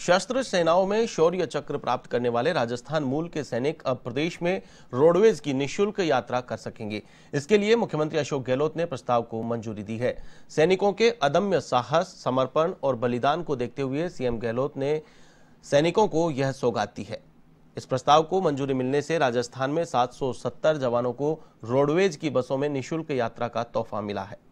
शस्त्र सेनाओं में शौर्य चक्र प्राप्त करने वाले राजस्थान मूल के सैनिक अब प्रदेश में रोडवेज की निशुल्क यात्रा कर सकेंगे इसके लिए मुख्यमंत्री अशोक गहलोत ने प्रस्ताव को मंजूरी दी है सैनिकों के अदम्य साहस समर्पण और बलिदान को देखते हुए सीएम गहलोत ने सैनिकों को यह सौगात दी है इस प्रस्ताव को मंजूरी मिलने से राजस्थान में 770 जवानों को रोडवेज की बसों में निशुल्क यात्रा का तोहफा मिला है